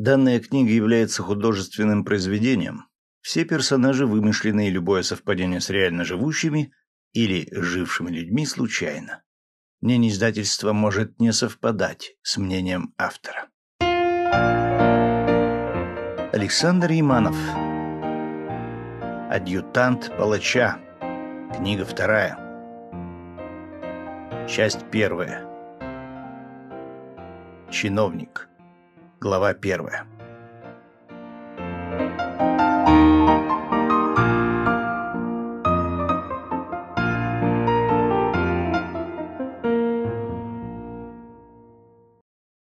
Данная книга является художественным произведением. Все персонажи вымышлены, и любое совпадение с реально живущими или жившими людьми случайно. Мнение издательства может не совпадать с мнением автора. Александр Иманов Адъютант палача Книга вторая Часть первая Чиновник Глава первая.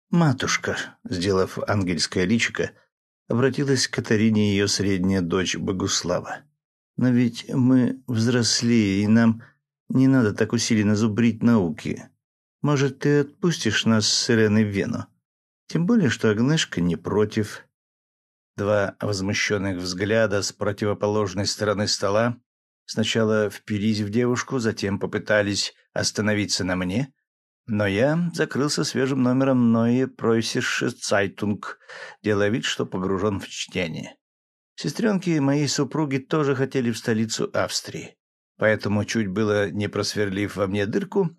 «Матушка», сделав ангельское личико, обратилась к Катарине ее средняя дочь Богуслава. «Но ведь мы взрослее, и нам не надо так усиленно зубрить науки. Может, ты отпустишь нас с Еленой в Вену? Тем более, что Агнешка не против. Два возмущенных взгляда с противоположной стороны стола сначала впились в девушку, затем попытались остановиться на мне, но я закрылся свежим номером Нои Пройсише Цайтунг, делая вид, что погружен в чтение. Сестренки моей супруги тоже хотели в столицу Австрии, поэтому, чуть было не просверлив во мне дырку,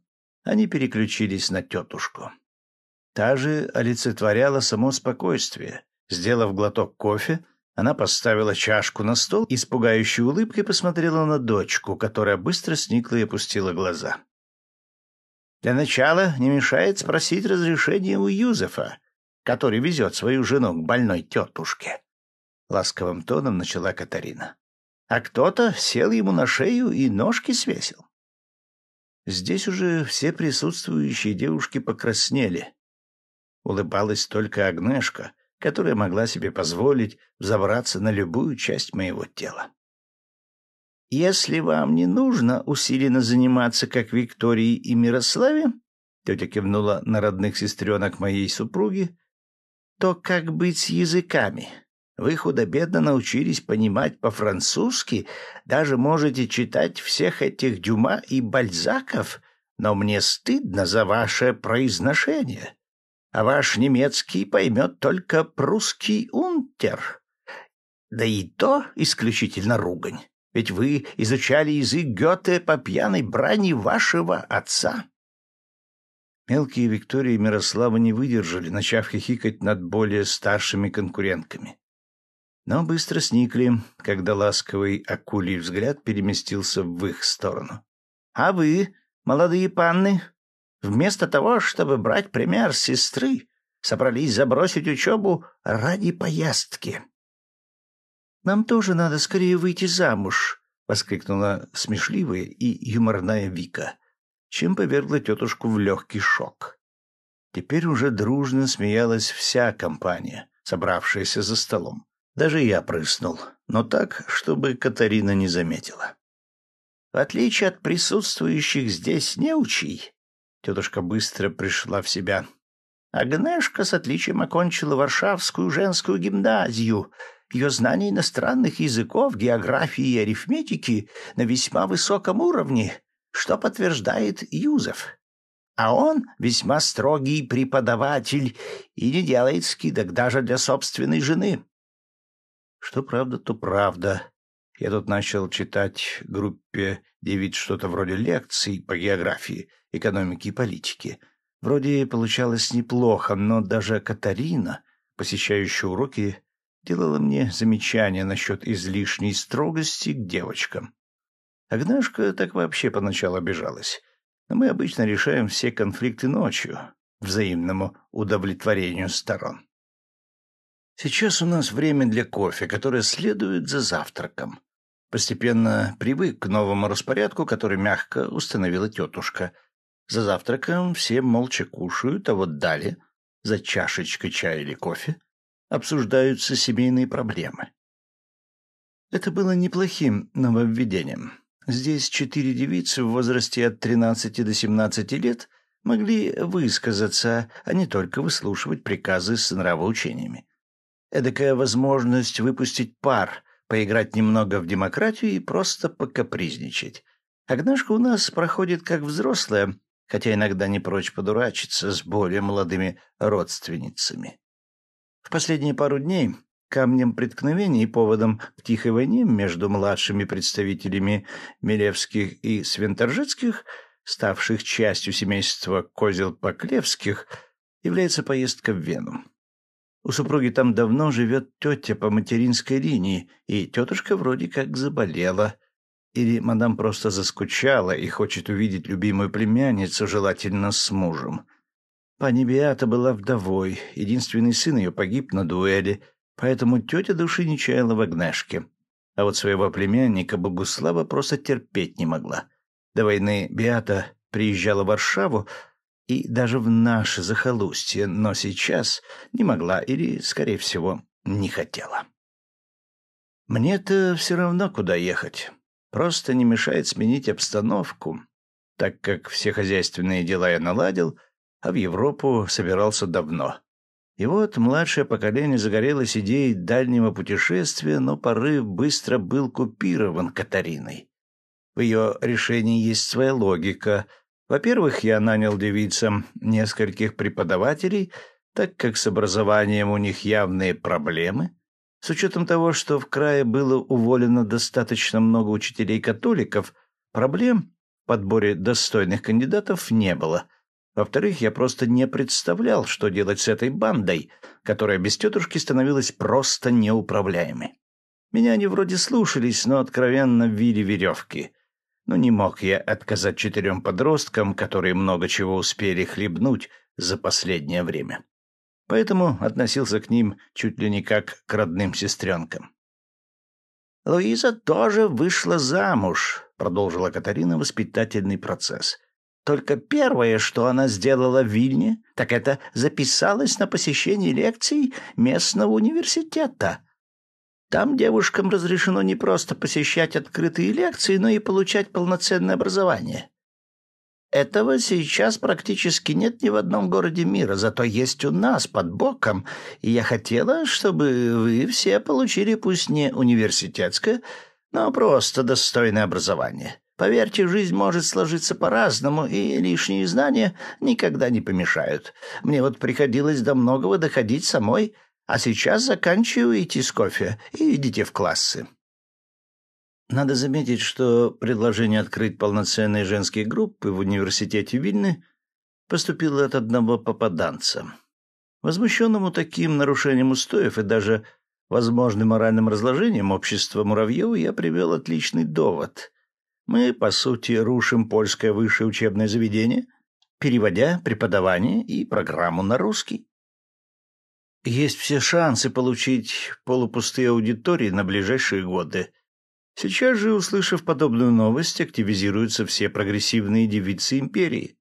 они переключились на тетушку та же олицетворяла само спокойствие. Сделав глоток кофе, она поставила чашку на стол и с пугающей улыбкой посмотрела на дочку, которая быстро сникла и опустила глаза. «Для начала не мешает спросить разрешения у Юзефа, который везет свою жену к больной тетушке», — ласковым тоном начала Катарина. «А кто-то сел ему на шею и ножки свесил». Здесь уже все присутствующие девушки покраснели, улыбалась только Агнешка, которая могла себе позволить забраться на любую часть моего тела. «Если вам не нужно усиленно заниматься, как Виктории и Мирославе», тетя кивнула на родных сестренок моей супруги, «то как быть с языками? Вы худо-бедно научились понимать по-французски, даже можете читать всех этих Дюма и Бальзаков, но мне стыдно за ваше произношение а ваш немецкий поймет только прусский унтер. Да и то исключительно ругань, ведь вы изучали язык Гёте по пьяной брани вашего отца». Мелкие Виктория и Мирослава не выдержали, начав хихикать над более старшими конкурентками. Но быстро сникли, когда ласковый акулий взгляд переместился в их сторону. — А вы, молодые панны, Вместо того, чтобы брать пример сестры, собрались забросить учебу ради поездки. «Нам тоже надо скорее выйти замуж», — воскликнула смешливая и юморная Вика, чем повергла тетушку в легкий шок. Теперь уже дружно смеялась вся компания, собравшаяся за столом. Даже я прыснул, но так, чтобы Катарина не заметила. В отличие от присутствующих здесь неучий, Тетушка быстро пришла в себя. Агнешка с отличием окончила Варшавскую женскую гимназию. Ее знания иностранных языков, географии и арифметики на весьма высоком уровне, что подтверждает Юзеф. А он весьма строгий преподаватель и не делает скидок даже для собственной жены. Что правда, то правда. Я тут начал читать группе девиц что-то вроде лекций по географии, экономике и политике. Вроде получалось неплохо, но даже Катарина, посещающая уроки, делала мне замечания насчет излишней строгости к девочкам. Агнешка так вообще поначалу обижалась. Но мы обычно решаем все конфликты ночью, взаимному удовлетворению сторон. Сейчас у нас время для кофе, которое следует за завтраком. Постепенно привык к новому распорядку, который мягко установила тетушка. За завтраком все молча кушают, а вот далее, за чашечкой чая или кофе, обсуждаются семейные проблемы. Это было неплохим нововведением. Здесь четыре девицы в возрасте от 13 до 17 лет могли высказаться, а не только выслушивать приказы с нравоучениями. Эдакая возможность выпустить пар поиграть немного в демократию и просто покапризничать. Агнашка у нас проходит как взрослая, хотя иногда не прочь подурачиться с более молодыми родственницами. В последние пару дней камнем преткновения и поводом к тихой войне между младшими представителями Милевских и Свинторжицких, ставших частью семейства Козел-Поклевских, является поездка в Вену. У супруги там давно живет тетя по материнской линии, и тетушка вроде как заболела. Или мадам просто заскучала и хочет увидеть любимую племянницу, желательно с мужем. Пани Беата была вдовой, единственный сын ее погиб на дуэли, поэтому тетя души не чаяла в Агнешке. А вот своего племянника Богуслава просто терпеть не могла. До войны Беата приезжала в Варшаву, и даже в наше захолустье, но сейчас не могла или, скорее всего, не хотела. Мне-то все равно, куда ехать. Просто не мешает сменить обстановку, так как все хозяйственные дела я наладил, а в Европу собирался давно. И вот младшее поколение загорелось идеей дальнего путешествия, но порыв быстро был купирован Катариной. В ее решении есть своя логика — во-первых, я нанял девицам нескольких преподавателей, так как с образованием у них явные проблемы. С учетом того, что в крае было уволено достаточно много учителей-католиков, проблем в подборе достойных кандидатов не было. Во-вторых, я просто не представлял, что делать с этой бандой, которая без тетушки становилась просто неуправляемой. Меня они вроде слушались, но откровенно вили веревки — но не мог я отказать четырем подросткам, которые много чего успели хлебнуть за последнее время. Поэтому относился к ним чуть ли не как к родным сестренкам. «Луиза тоже вышла замуж», — продолжила Катарина воспитательный процесс. «Только первое, что она сделала в Вильне, так это записалась на посещение лекций местного университета. Там девушкам разрешено не просто посещать открытые лекции, но и получать полноценное образование. Этого сейчас практически нет ни в одном городе мира, зато есть у нас под боком, и я хотела, чтобы вы все получили пусть не университетское, но просто достойное образование. Поверьте, жизнь может сложиться по-разному, и лишние знания никогда не помешают. Мне вот приходилось до многого доходить самой, — а сейчас заканчивайте с кофе и идите в классы. Надо заметить, что предложение открыть полноценные женские группы в университете Вильны поступило от одного попаданца. Возмущенному таким нарушением устоев и даже возможным моральным разложением общества Муравьева я привел отличный довод. Мы, по сути, рушим польское высшее учебное заведение, переводя преподавание и программу на русский есть все шансы получить полупустые аудитории на ближайшие годы. Сейчас же, услышав подобную новость, активизируются все прогрессивные девицы империи.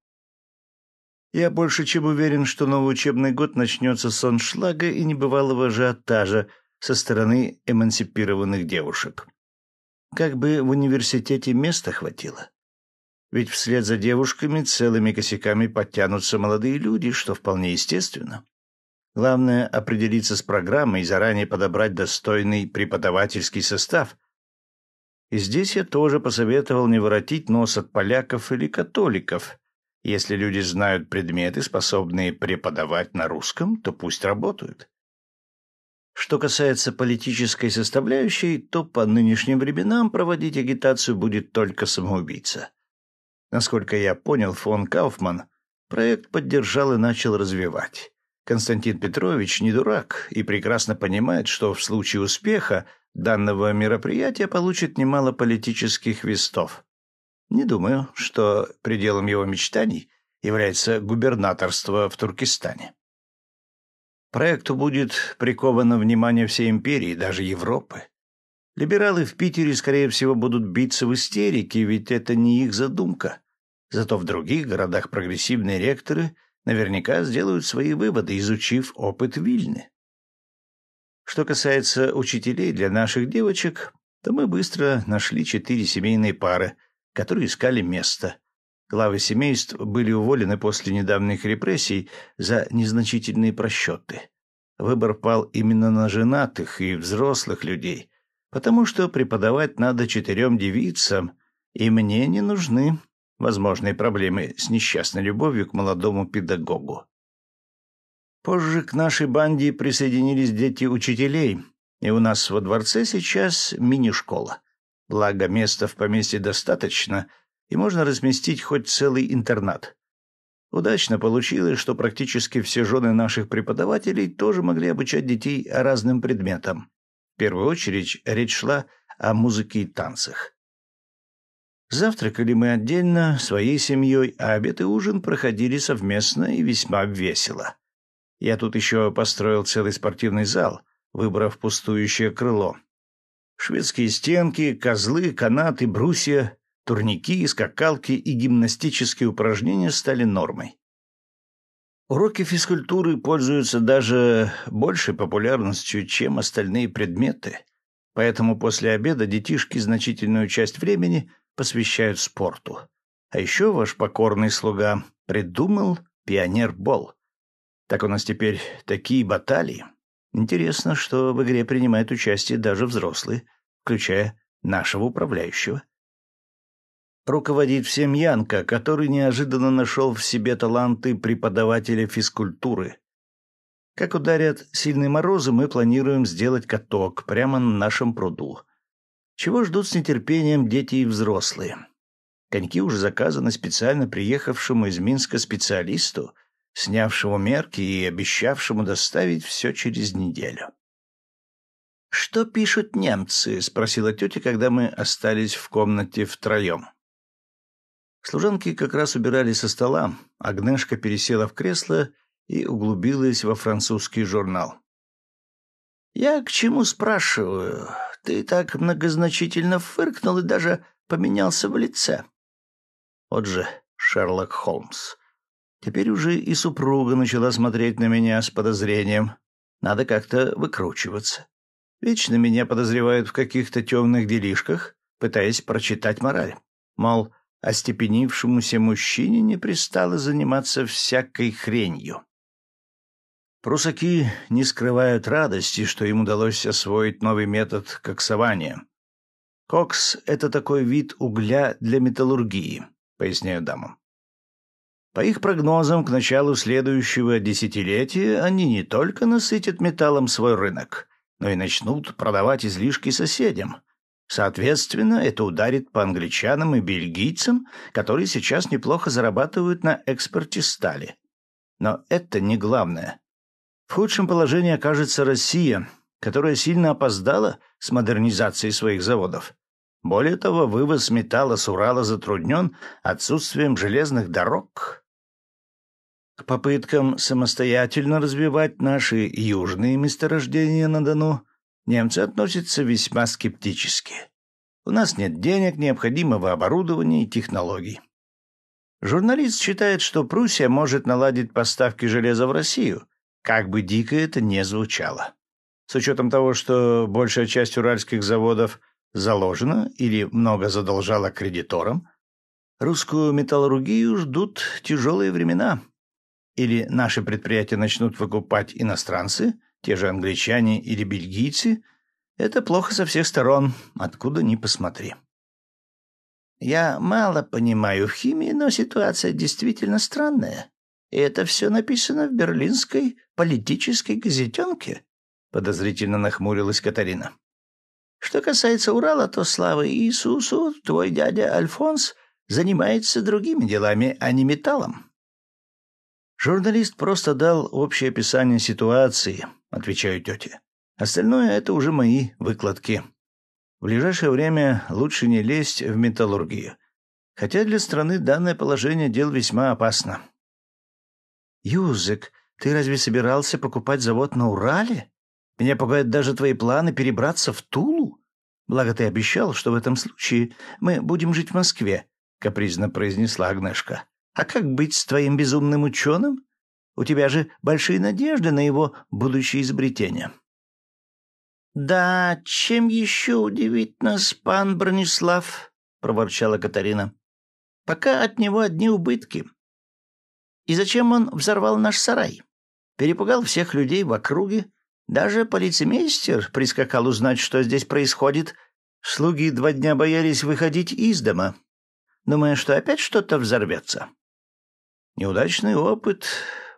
Я больше чем уверен, что новый учебный год начнется с оншлага и небывалого ажиотажа со стороны эмансипированных девушек. Как бы в университете места хватило. Ведь вслед за девушками целыми косяками подтянутся молодые люди, что вполне естественно. Главное – определиться с программой и заранее подобрать достойный преподавательский состав. И здесь я тоже посоветовал не воротить нос от поляков или католиков. Если люди знают предметы, способные преподавать на русском, то пусть работают. Что касается политической составляющей, то по нынешним временам проводить агитацию будет только самоубийца. Насколько я понял, фон Кауфман проект поддержал и начал развивать. Константин Петрович не дурак и прекрасно понимает, что в случае успеха данного мероприятия получит немало политических вестов. Не думаю, что пределом его мечтаний является губернаторство в Туркестане. Проекту будет приковано внимание всей империи, даже Европы. Либералы в Питере, скорее всего, будут биться в истерике, ведь это не их задумка. Зато в других городах прогрессивные ректоры – наверняка сделают свои выводы, изучив опыт Вильны. Что касается учителей для наших девочек, то мы быстро нашли четыре семейные пары, которые искали место. Главы семейств были уволены после недавних репрессий за незначительные просчеты. Выбор пал именно на женатых и взрослых людей, потому что преподавать надо четырем девицам, и мне не нужны возможные проблемы с несчастной любовью к молодому педагогу. Позже к нашей банде присоединились дети учителей, и у нас во дворце сейчас мини-школа. Благо, места в поместье достаточно, и можно разместить хоть целый интернат. Удачно получилось, что практически все жены наших преподавателей тоже могли обучать детей разным предметам. В первую очередь речь шла о музыке и танцах. Завтракали мы отдельно, своей семьей, а обед и ужин проходили совместно и весьма весело. Я тут еще построил целый спортивный зал, выбрав пустующее крыло. Шведские стенки, козлы, канаты, брусья, турники, скакалки и гимнастические упражнения стали нормой. Уроки физкультуры пользуются даже большей популярностью, чем остальные предметы, поэтому после обеда детишки значительную часть времени – посвящают спорту. А еще ваш покорный слуга придумал пионербол. Так у нас теперь такие баталии. Интересно, что в игре принимают участие даже взрослые, включая нашего управляющего. Руководит всем Янка, который неожиданно нашел в себе таланты преподавателя физкультуры. Как ударят сильные морозы, мы планируем сделать каток прямо на нашем пруду чего ждут с нетерпением дети и взрослые. Коньки уже заказаны специально приехавшему из Минска специалисту, снявшему мерки и обещавшему доставить все через неделю. «Что пишут немцы?» — спросила тетя, когда мы остались в комнате втроем. Служанки как раз убирали со стола, а Гнешка пересела в кресло и углубилась во французский журнал. «Я к чему спрашиваю? «Ах, ты так многозначительно фыркнул и даже поменялся в лице». Вот же Шерлок Холмс. Теперь уже и супруга начала смотреть на меня с подозрением. Надо как-то выкручиваться. Вечно меня подозревают в каких-то темных делишках, пытаясь прочитать мораль. Мол, остепенившемуся мужчине не пристало заниматься всякой хренью. Прусаки не скрывают радости, что им удалось освоить новый метод коксования. «Кокс — это такой вид угля для металлургии», — поясняю дамам. По их прогнозам, к началу следующего десятилетия они не только насытят металлом свой рынок, но и начнут продавать излишки соседям. Соответственно, это ударит по англичанам и бельгийцам, которые сейчас неплохо зарабатывают на экспорте стали. Но это не главное. В худшем положении окажется Россия, которая сильно опоздала с модернизацией своих заводов. Более того, вывоз металла с Урала затруднен отсутствием железных дорог. К попыткам самостоятельно развивать наши южные месторождения на Дону немцы относятся весьма скептически. У нас нет денег, необходимого оборудования и технологий. Журналист считает, что Пруссия может наладить поставки железа в Россию, как бы дико это не звучало. С учетом того, что большая часть уральских заводов заложена или много задолжала кредиторам, русскую металлургию ждут тяжелые времена. Или наши предприятия начнут выкупать иностранцы, те же англичане или бельгийцы. Это плохо со всех сторон, откуда ни посмотри. Я мало понимаю в химии, но ситуация действительно странная. И это все написано в берлинской политической газетенке?» — подозрительно нахмурилась Катарина. «Что касается Урала, то славы Иисусу твой дядя Альфонс занимается другими делами, а не металлом». «Журналист просто дал общее описание ситуации», — отвечаю тете. «Остальное — это уже мои выкладки. В ближайшее время лучше не лезть в металлургию, хотя для страны данное положение дел весьма опасно». «Юзек, ты разве собирался покупать завод на Урале? Меня пугают даже твои планы перебраться в Тулу? Благо ты обещал, что в этом случае мы будем жить в Москве», — капризно произнесла Агнешка. «А как быть с твоим безумным ученым? У тебя же большие надежды на его будущее изобретение». «Да, чем еще удивить нас, пан Бронислав?» — проворчала Катарина. «Пока от него одни убытки. И зачем он взорвал наш сарай? Перепугал всех людей в округе. Даже полицемейстер прискакал узнать, что здесь происходит. Слуги два дня боялись выходить из дома, думая, что опять что-то взорвется. «Неудачный опыт.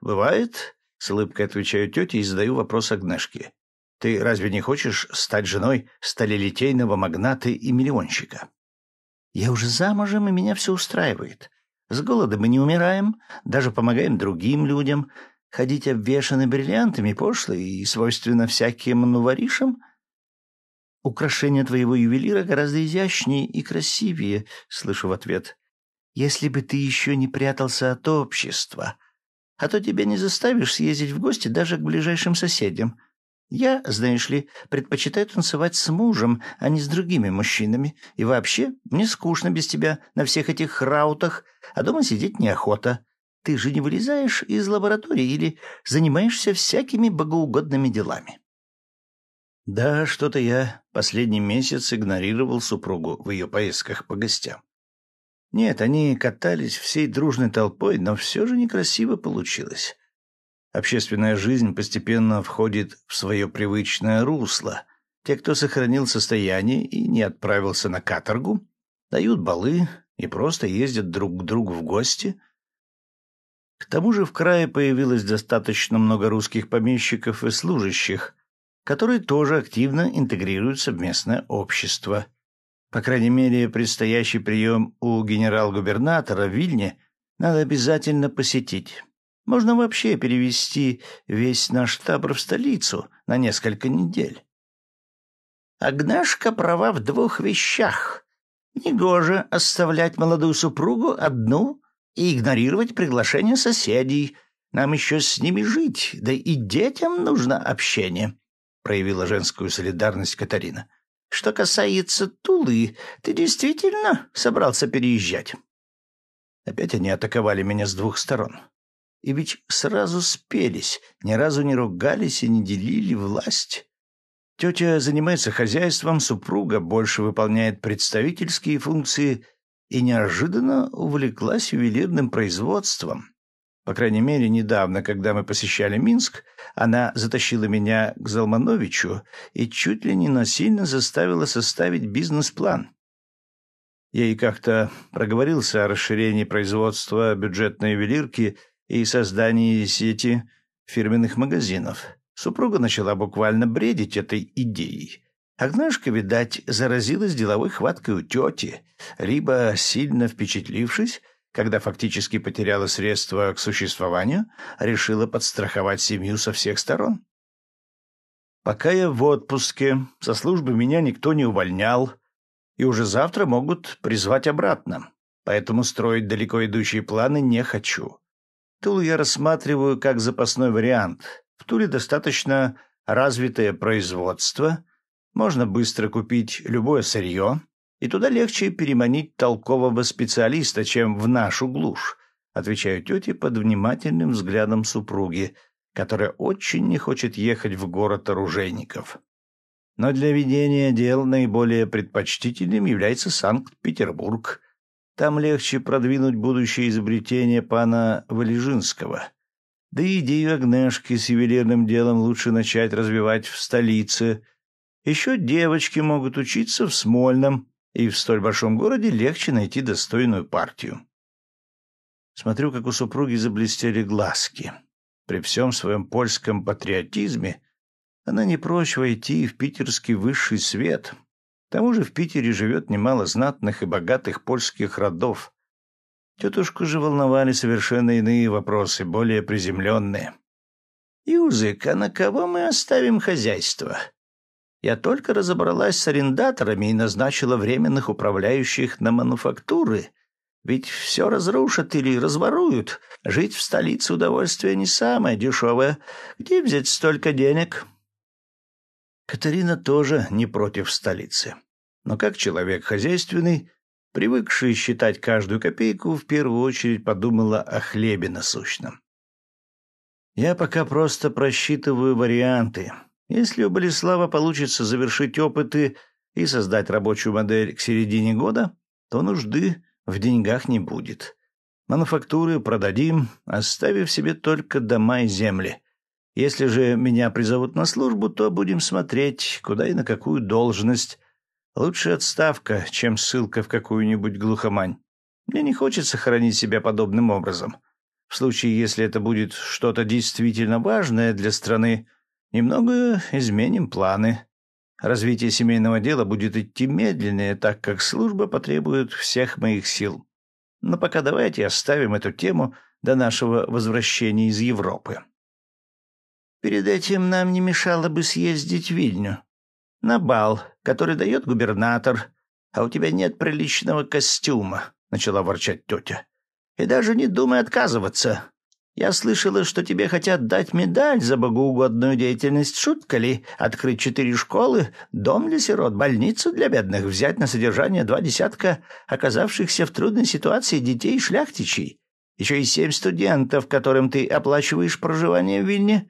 Бывает?» — с улыбкой отвечаю тете и задаю вопрос Агнешке. «Ты разве не хочешь стать женой сталелитейного магната и миллионщика?» «Я уже замужем, и меня все устраивает. С голода мы не умираем, даже помогаем другим людям. Ходить обвешаны бриллиантами пошло и свойственно всяким нуворишам. Украшения твоего ювелира гораздо изящнее и красивее, — слышу в ответ. Если бы ты еще не прятался от общества, а то тебя не заставишь съездить в гости даже к ближайшим соседям. Я, знаешь ли, предпочитаю танцевать с мужем, а не с другими мужчинами. И вообще, мне скучно без тебя на всех этих раутах, а дома сидеть неохота. Ты же не вылезаешь из лаборатории или занимаешься всякими богоугодными делами. Да, что-то я последний месяц игнорировал супругу в ее поездках по гостям. Нет, они катались всей дружной толпой, но все же некрасиво получилось. Общественная жизнь постепенно входит в свое привычное русло. Те, кто сохранил состояние и не отправился на каторгу, дают балы и просто ездят друг к другу в гости. К тому же в крае появилось достаточно много русских помещиков и служащих, которые тоже активно интегрируются в местное общество. По крайней мере, предстоящий прием у генерал-губернатора в Вильне надо обязательно посетить. Можно вообще перевести весь наш табор в столицу на несколько недель. Агнашка права в двух вещах. Негоже оставлять молодую супругу одну и игнорировать приглашение соседей. Нам еще с ними жить, да и детям нужно общение», — проявила женскую солидарность Катарина. «Что касается Тулы, ты действительно собрался переезжать?» Опять они атаковали меня с двух сторон. И ведь сразу спелись, ни разу не ругались и не делили власть. Тетя занимается хозяйством, супруга больше выполняет представительские функции и неожиданно увлеклась ювелирным производством. По крайней мере, недавно, когда мы посещали Минск, она затащила меня к Залмановичу и чуть ли не насильно заставила составить бизнес-план. Я ей как-то проговорился о расширении производства бюджетной ювелирки и создании сети фирменных магазинов. Супруга начала буквально бредить этой идеей. Агнашка, видать, заразилась деловой хваткой у тети, либо, сильно впечатлившись, когда фактически потеряла средства к существованию, решила подстраховать семью со всех сторон. Пока я в отпуске, со службы меня никто не увольнял, и уже завтра могут призвать обратно, поэтому строить далеко идущие планы не хочу. Тулу я рассматриваю как запасной вариант. В Туле достаточно развитое производство, можно быстро купить любое сырье, и туда легче переманить толкового специалиста, чем в нашу глушь, отвечаю тете под внимательным взглядом супруги, которая очень не хочет ехать в город оружейников. Но для ведения дел наиболее предпочтительным является Санкт-Петербург. Там легче продвинуть будущее изобретение пана Валежинского. Да и идею Агнешки с ювелирным делом лучше начать развивать в столице. Еще девочки могут учиться в Смольном, и в столь большом городе легче найти достойную партию. Смотрю, как у супруги заблестели глазки. При всем своем польском патриотизме она не прочь войти в питерский высший свет — тому же в Питере живет немало знатных и богатых польских родов. Тетушку же волновали совершенно иные вопросы, более приземленные. «Юзык, а на кого мы оставим хозяйство?» Я только разобралась с арендаторами и назначила временных управляющих на мануфактуры. Ведь все разрушат или разворуют. Жить в столице удовольствие не самое дешевое. Где взять столько денег?» Катерина тоже не против столицы. Но как человек хозяйственный, привыкший считать каждую копейку, в первую очередь подумала о хлебе насущном. «Я пока просто просчитываю варианты. Если у Болеслава получится завершить опыты и создать рабочую модель к середине года, то нужды в деньгах не будет. Мануфактуры продадим, оставив себе только дома и земли», если же меня призовут на службу, то будем смотреть, куда и на какую должность. Лучше отставка, чем ссылка в какую-нибудь глухомань. Мне не хочется хоронить себя подобным образом. В случае, если это будет что-то действительно важное для страны, немного изменим планы. Развитие семейного дела будет идти медленнее, так как служба потребует всех моих сил. Но пока давайте оставим эту тему до нашего возвращения из Европы. Перед этим нам не мешало бы съездить в Вильню. На бал, который дает губернатор. А у тебя нет приличного костюма, — начала ворчать тетя. И даже не думай отказываться. Я слышала, что тебе хотят дать медаль за богоугодную деятельность. Шутка ли? Открыть четыре школы, дом для сирот, больницу для бедных, взять на содержание два десятка оказавшихся в трудной ситуации детей шляхтичей. Еще и семь студентов, которым ты оплачиваешь проживание в Вильне.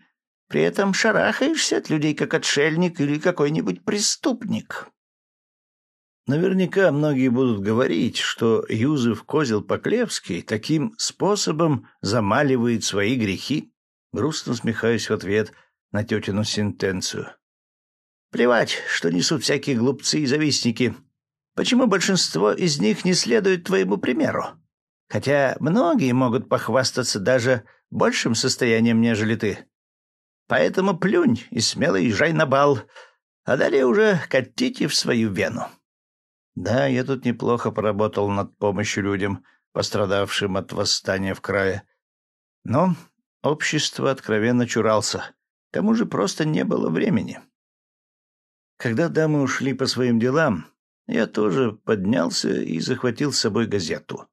При этом шарахаешься от людей, как отшельник или какой-нибудь преступник. Наверняка многие будут говорить, что Юзеф Козел-Поклевский таким способом замаливает свои грехи. Грустно смехаюсь в ответ на тетину сентенцию. Плевать, что несут всякие глупцы и завистники. Почему большинство из них не следует твоему примеру? Хотя многие могут похвастаться даже большим состоянием, нежели ты. Поэтому плюнь и смело езжай на бал, а далее уже катите в свою вену. Да, я тут неплохо поработал над помощью людям, пострадавшим от восстания в крае. Но общество откровенно чурался. К тому же просто не было времени. Когда дамы ушли по своим делам, я тоже поднялся и захватил с собой газету.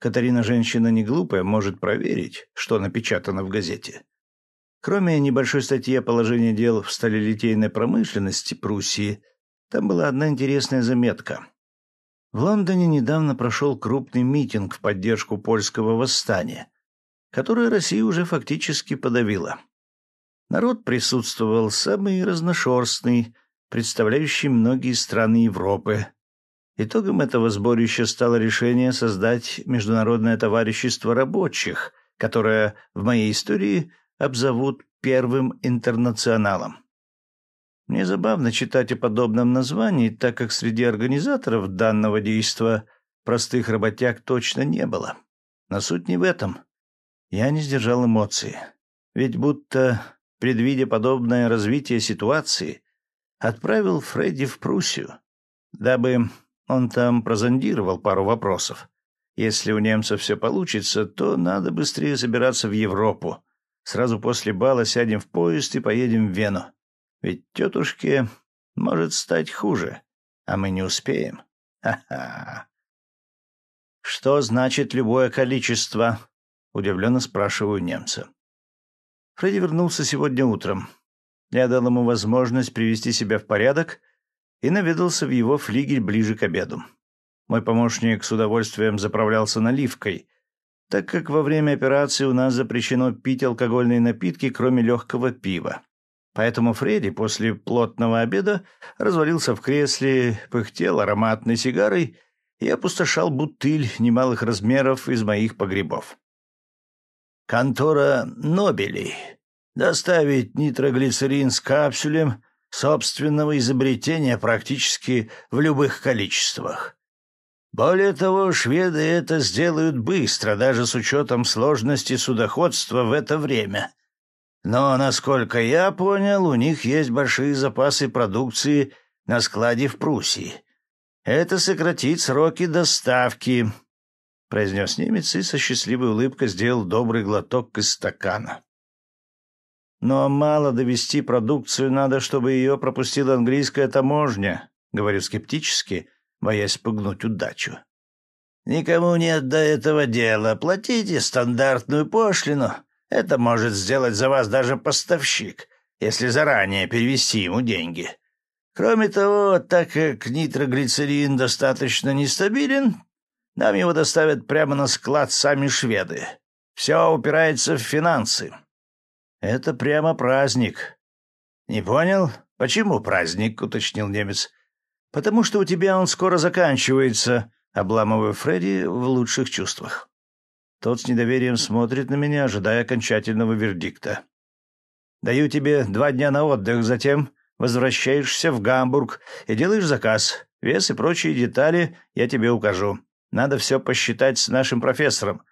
Катарина женщина не глупая, может проверить, что напечатано в газете. Кроме небольшой статьи о положении дел в сталелитейной промышленности Пруссии, там была одна интересная заметка. В Лондоне недавно прошел крупный митинг в поддержку польского восстания, которое Россия уже фактически подавила. Народ присутствовал самый разношерстный, представляющий многие страны Европы. Итогом этого сборища стало решение создать Международное товарищество рабочих, которое в моей истории – обзовут первым интернационалом. Мне забавно читать о подобном названии, так как среди организаторов данного действа простых работяг точно не было. Но суть не в этом. Я не сдержал эмоций. Ведь будто, предвидя подобное развитие ситуации, отправил Фредди в Пруссию, дабы он там прозондировал пару вопросов. Если у немцев все получится, то надо быстрее забираться в Европу, Сразу после бала сядем в поезд и поедем в Вену. Ведь тетушке может стать хуже, а мы не успеем. Ха-ха. Что значит любое количество? Удивленно спрашиваю немца. Фредди вернулся сегодня утром. Я дал ему возможность привести себя в порядок и наведался в его флигель ближе к обеду. Мой помощник с удовольствием заправлялся наливкой, так как во время операции у нас запрещено пить алкогольные напитки, кроме легкого пива. Поэтому Фредди после плотного обеда развалился в кресле, пыхтел ароматной сигарой и опустошал бутыль немалых размеров из моих погребов. «Контора Нобели. Доставить нитроглицерин с капсулем собственного изобретения практически в любых количествах. Более того, шведы это сделают быстро, даже с учетом сложности судоходства в это время. Но, насколько я понял, у них есть большие запасы продукции на складе в Пруссии. Это сократит сроки доставки, — произнес немец и со счастливой улыбкой сделал добрый глоток из стакана. «Но мало довести продукцию надо, чтобы ее пропустила английская таможня», — говорю скептически, боясь пугнуть удачу. «Никому нет до этого дела. Платите стандартную пошлину. Это может сделать за вас даже поставщик, если заранее перевести ему деньги. Кроме того, так как нитроглицерин достаточно нестабилен, нам его доставят прямо на склад сами шведы. Все упирается в финансы. Это прямо праздник. Не понял? Почему праздник? уточнил немец потому что у тебя он скоро заканчивается», — обламывая Фредди в лучших чувствах. Тот с недоверием смотрит на меня, ожидая окончательного вердикта. «Даю тебе два дня на отдых, затем возвращаешься в Гамбург и делаешь заказ. Вес и прочие детали я тебе укажу. Надо все посчитать с нашим профессором.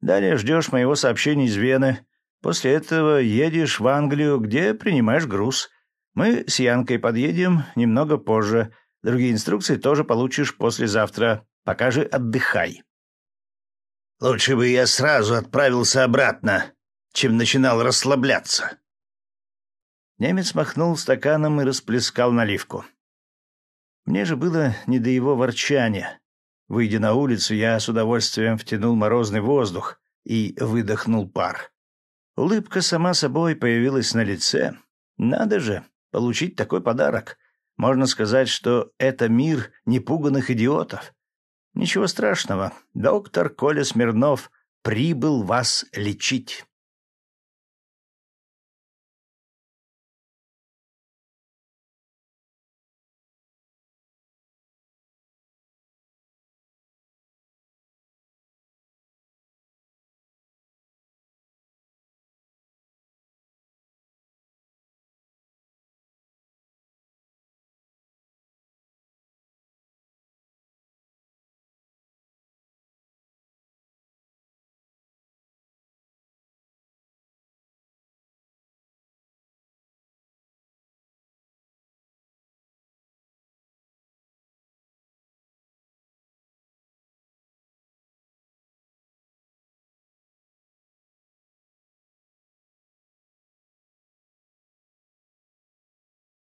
Далее ждешь моего сообщения из Вены. После этого едешь в Англию, где принимаешь груз. Мы с Янкой подъедем немного позже. Другие инструкции тоже получишь послезавтра. Пока же отдыхай. Лучше бы я сразу отправился обратно, чем начинал расслабляться. Немец махнул стаканом и расплескал наливку. Мне же было не до его ворчания. Выйдя на улицу, я с удовольствием втянул морозный воздух и выдохнул пар. Улыбка сама собой появилась на лице. Надо же, получить такой подарок. Можно сказать, что это мир непуганных идиотов. Ничего страшного. Доктор Коля Смирнов прибыл вас лечить.